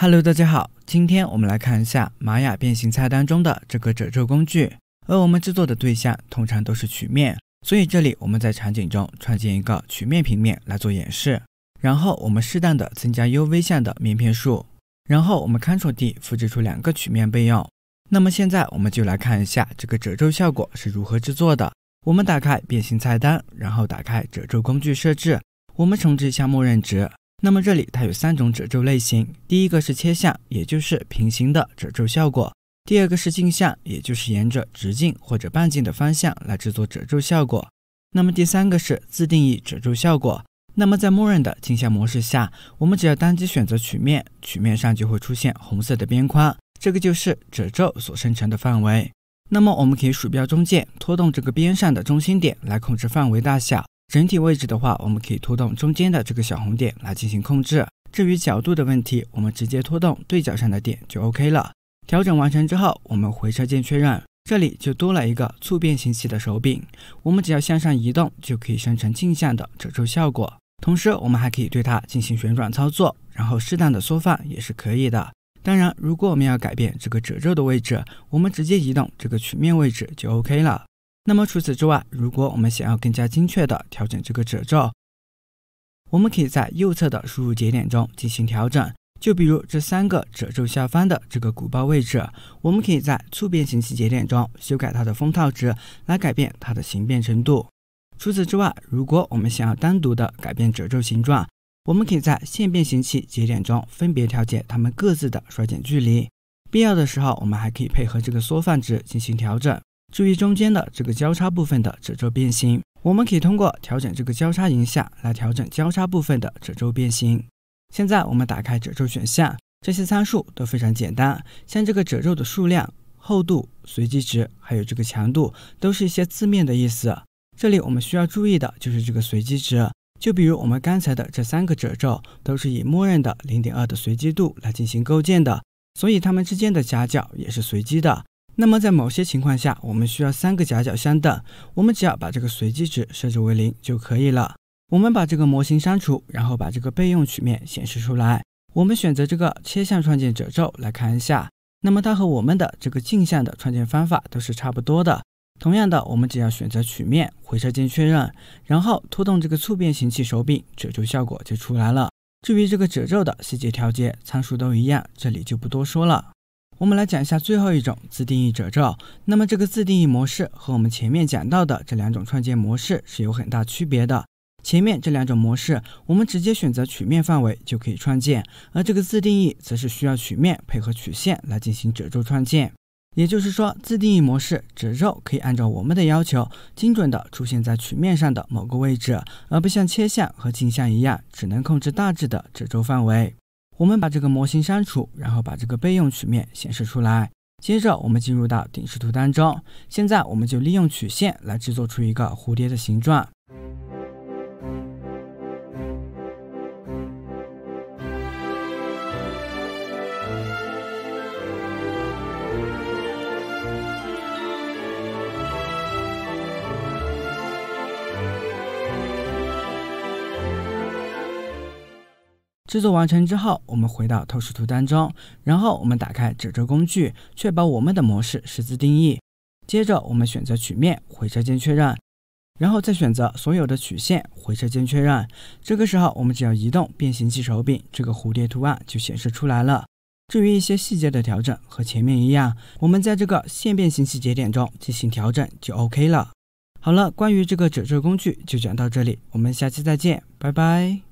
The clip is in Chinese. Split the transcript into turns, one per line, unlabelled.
Hello，大家好，今天我们来看一下玛雅变形菜单中的这个褶皱工具。而我们制作的对象通常都是曲面，所以这里我们在场景中创建一个曲面平面来做演示。然后我们适当的增加 UV 项的面片数，然后我们 Ctrl D 复制出两个曲面备用。那么现在我们就来看一下这个褶皱效果是如何制作的。我们打开变形菜单，然后打开褶皱工具设置，我们重置一下默认值。那么这里它有三种褶皱类型，第一个是切向，也就是平行的褶皱效果；第二个是径向，也就是沿着直径或者半径的方向来制作褶皱效果。那么第三个是自定义褶皱效果。那么在默认的镜像模式下，我们只要单击选择曲面，曲面上就会出现红色的边框，这个就是褶皱所生成的范围。那么我们可以鼠标中键拖动这个边上的中心点来控制范围大小。整体位置的话，我们可以拖动中间的这个小红点来进行控制。至于角度的问题，我们直接拖动对角上的点就 OK 了。调整完成之后，我们回车键确认，这里就多了一个促变形器的手柄。我们只要向上移动，就可以生成镜像的褶皱效果。同时，我们还可以对它进行旋转操作，然后适当的缩放也是可以的。当然，如果我们要改变这个褶皱的位置，我们直接移动这个曲面位置就 OK 了。那么除此之外，如果我们想要更加精确的调整这个褶皱，我们可以在右侧的输入节点中进行调整。就比如这三个褶皱下方的这个鼓包位置，我们可以在促变形器节点中修改它的封套值，来改变它的形变程度。除此之外，如果我们想要单独的改变褶皱形状，我们可以在线变形器节点中分别调节它们各自的衰减距离。必要的时候，我们还可以配合这个缩放值进行调整。注意中间的这个交叉部分的褶皱变形，我们可以通过调整这个交叉影响来调整交叉部分的褶皱变形。现在我们打开褶皱选项，这些参数都非常简单，像这个褶皱的数量、厚度、随机值，还有这个强度，都是一些字面的意思。这里我们需要注意的就是这个随机值，就比如我们刚才的这三个褶皱都是以默认的零点二的随机度来进行构建的，所以它们之间的夹角也是随机的。那么在某些情况下，我们需要三个夹角相等，我们只要把这个随机值设置为零就可以了。我们把这个模型删除，然后把这个备用曲面显示出来。我们选择这个切向创建褶皱来看一下，那么它和我们的这个镜像的创建方法都是差不多的。同样的，我们只要选择曲面，回车键确认，然后拖动这个促变形器手柄，褶皱效果就出来了。至于这个褶皱的细节调节参数都一样，这里就不多说了。我们来讲一下最后一种自定义褶皱。那么这个自定义模式和我们前面讲到的这两种创建模式是有很大区别的。前面这两种模式，我们直接选择曲面范围就可以创建，而这个自定义则是需要曲面配合曲线来进行褶皱创建。也就是说，自定义模式褶皱可以按照我们的要求，精准地出现在曲面上的某个位置，而不像切向和镜像一样，只能控制大致的褶皱范围。我们把这个模型删除，然后把这个备用曲面显示出来。接着，我们进入到顶视图当中。现在，我们就利用曲线来制作出一个蝴蝶的形状。制作完成之后，我们回到透视图当中，然后我们打开褶皱工具，确保我们的模式十字定义。接着我们选择曲面，回车键确认，然后再选择所有的曲线，回车键确认。这个时候我们只要移动变形器手柄，这个蝴蝶图案就显示出来了。至于一些细节的调整，和前面一样，我们在这个线变形器节点中进行调整就 OK 了。好了，关于这个褶皱工具就讲到这里，我们下期再见，拜拜。